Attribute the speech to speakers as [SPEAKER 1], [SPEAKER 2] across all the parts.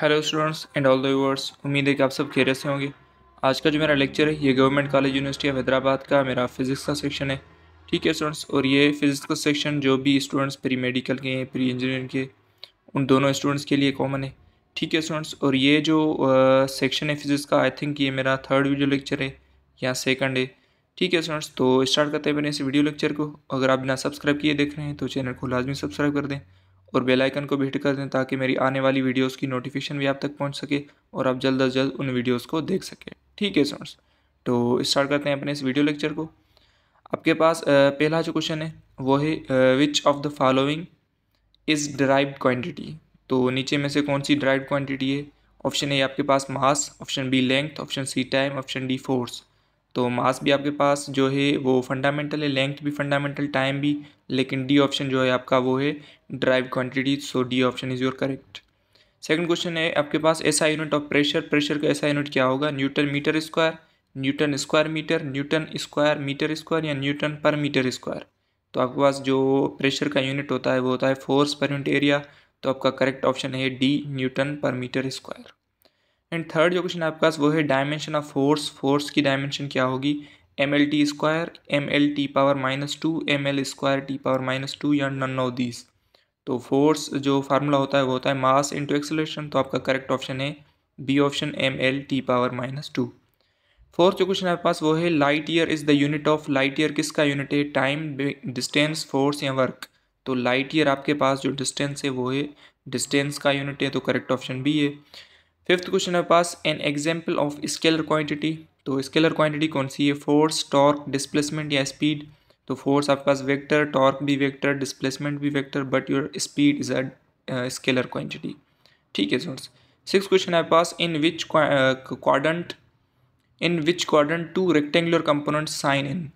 [SPEAKER 1] Hello students and all the viewers उम्मीद है कि आप सब खेरे से होंगे आज का जो मेरा लेक्चर है ये government college university of Hyderabad का मेरा फिज़िक्स का सेक्शन है ठीक है स्टूडेंट्स और ये फिज़िक्स का सेक्शन जो भी स्टूडेंट्स प्री मेडिकल के हैं प्री इंजीनियरिंग के उन दोनों स्टूडेंट्स के लिए कॉमन है ठीक है स्टूडेंट्स और ये जो सेक्शन है फिज़िक्स का आई थिंक ये मेरा थर्ड वीडियो लेक्चर है या सेकेंड है ठीक है स्टूडेंट्स तो स्टार्ट करते हैं मैंने इस वीडियो लेक्चर को अगर आप बिना सब्सक्राइब किए देख रहे हैं तो चैनल को लाजमी सब्सक्राइब कर दें और बेल आइकन को भी हिट कर दें ताकि मेरी आने वाली वीडियोस की नोटिफिकेशन भी आप तक पहुंच सके और आप जल्द अज जल्द उन वीडियोस को देख सकें ठीक है स्टूडेंट्स तो स्टार्ट करते हैं अपने इस वीडियो लेक्चर को आपके पास पहला जो क्वेश्चन है वो है which of the following is derived quantity तो नीचे में से कौन सी ड्राइव क्वान्टिटी है ऑप्शन ए आपके पास mass option B length option C time option D force तो मास भी आपके पास जो है वो फंडामेंटल है लेंथ भी फंडामेंटल टाइम भी लेकिन डी ऑप्शन जो है आपका वो है derived quantity so D option is your correct second question है आपके पास ऐसा यूनिट ऑफ प्रेशर प्रेशर का ऐसा यूनिट क्या होगा newton metre square newton square metre newton square metre square या न्यूटन पर मीटर स्क्वायर तो आपके पास जो प्रेशर का यूनिट होता है वो होता है फोर्स पर यूनिट एरिया तो आपका करेक्ट ऑप्शन है डी न्यूटन पर मीटर स्क्वायर एंड थर्ड जो क्वेश्चन आपके पास वो है डायमेंशन ऑफ फोर्स फोर्स की डायमेंशन क्या होगी M L T square M L T power minus two M L square T power minus two या नन ऑफ दीज तो फोर्स जो फार्मूला होता है वो होता है मास इंटू एक्सलेशन तो आपका करेक्ट ऑप्शन है B option M L T power minus two fourth जो क्वेश्चन आपके पास वो है light year is the unit of light year किसका यूनिट है टाइम डिस्टेंस फोर्स या वर्क तो लाइट ईयर आपके पास जो डिस्टेंस है वो है डिस्टेंस का यूनिट है तो करेक्ट ऑप्शन बी है फिफ्थ क्वेश्चन है पास an example of scalar quantity तो स्केलर क्वांटिटी कौन सी है फोर्स टॉर्क डिस्प्लेसमेंट या स्पीड तो फोर्स आपके पास वेक्टर टॉर्क भी वेक्टर डिस्प्लेसमेंट भी vector but your speed is a scalar quantity ठीक है सोर्स सिक्स क्वेश्चन है पास in which quadrant in which quadrant two rectangular component sign in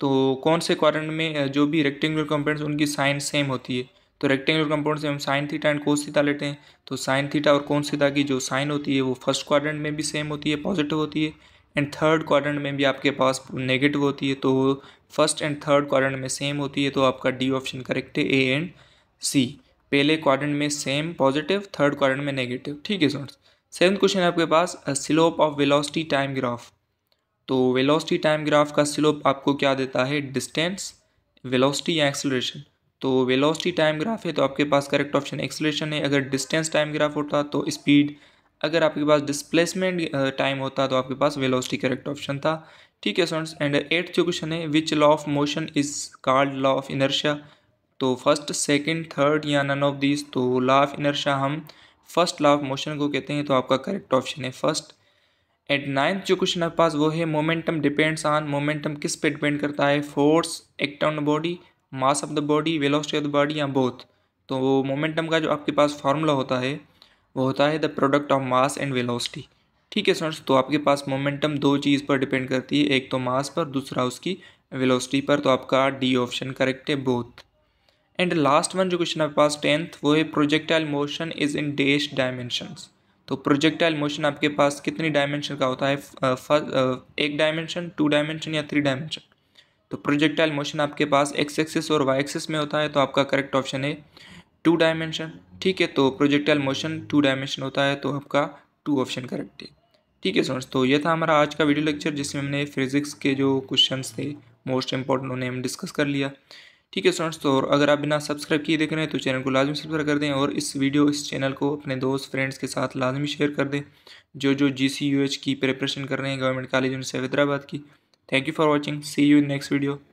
[SPEAKER 1] तो कौन से क्वाड्रेंट में uh, जो भी रेक्टेंगुलर कंपोनेंट्स उनकी साइन सेम होती है तो रेक्टेंगुलर कंपाउंड से हम sine theta and cos theta लेते हैं तो साइन थीटा और कोस थीटा की जो साइन होती है वो फर्स्ट क्वाड्रेंट में भी सेम होती है पॉजिटिव होती है एंड थर्ड क्वाड्रेंट में भी आपके पास नेगेटिव होती है तो फर्स्ट एंड थर्ड क्वाड्रेंट में सेम होती है तो आपका डी ऑप्शन करेक्ट है ए एंड सी पहले क्वाड्रेंट में सेम पॉजिटिव थर्ड क्वाड्रेंट में नेगेटिव ठीक है स्टूडेंट्स सेवन क्वेश्चन है आपके पास slope of velocity time graph तो वेलोसिटी टाइम ग्राफ का स्लोप आपको क्या देता है डिस्टेंस वेलोसिटी या एक्सलरेशन तो वेलोसिटी टाइम ग्राफ है तो आपके पास करेक्ट ऑप्शन एक्सलेशन है अगर डिस्टेंस टाइम ग्राफ होता तो स्पीड अगर आपके पास डिस्प्लेसमेंट टाइम होता तो आपके पास वेलोसिटी करेक्ट ऑप्शन था ठीक है स्टूडेंट्स एंड एट्थ जो क्वेश्चन है which law of motion is called law of inertia तो फर्स्ट सेकेंड थर्ड या नन ऑफ दिस तो लॉ ऑफ इनर्शिया हम फर्स्ट लॉ ऑफ मोशन को कहते हैं तो आपका करेक्ट ऑप्शन है फर्स्ट एंड नाइन्थ जो क्वेश्चन आपके पास वो है मोमेंटम डिपेंड्स ऑन मोमेंटम किस पे डिपेंड करता है force act on body mass of the body velocity of the body या बोथ तो वो मोमेंटम का जो आपके पास फार्मूला होता है वो होता है the product of mass and velocity ठीक है स्टूडेंट्स तो आपके पास मोमेंटम दो चीज़ पर डिपेंड करती है एक तो मास पर दूसरा उसकी वेलोसिटी पर तो आपका डी ऑप्शन करेक्ट है बोथ एंड लास्ट वन जो क्वेश्चन आपके पास टेंथ वो है projectile motion is in dash dimensions तो प्रोजेक्टाइल मोशन आपके पास कितनी डायमेंशन का होता है एक डायमेंशन टू डायमेंशन या थ्री डायमेंशन तो प्रोजेक्टाइल मोशन आपके पास एक्स एक्सिस और वाई एक्सिस में होता है तो आपका करेक्ट ऑप्शन है टू डायमेंशन ठीक है तो प्रोजेक्टाइल मोशन टू डायमेंशन होता है तो आपका टू ऑप्शन करेक्ट है ठीक है स्टूडेंट्स तो ये था हमारा आज का वीडियो लेक्चर जिसमें हमने फिजिक्स के जो क्वेश्चन थे मोस्ट इंपॉर्टेंट उन्हें हम डिस्कस कर लिया ठीक है स्टूडेंट्स तो और अगर आप बिना सब्सक्राइब किए देख रहे हैं तो चैनल को लाजमी सब्सक्राइब कर दें और इस वीडियो इस चैनल को अपने दोस्त फ्रेंड्स के साथ लाजमी शेयर कर दें जो जो जी सी यू एच की प्रिपरेशन कर रहे हैं गवर्नमेंट कॉलेज यूनिवर्सिटी हैदराबाद की Thank you for watching. See you in next video.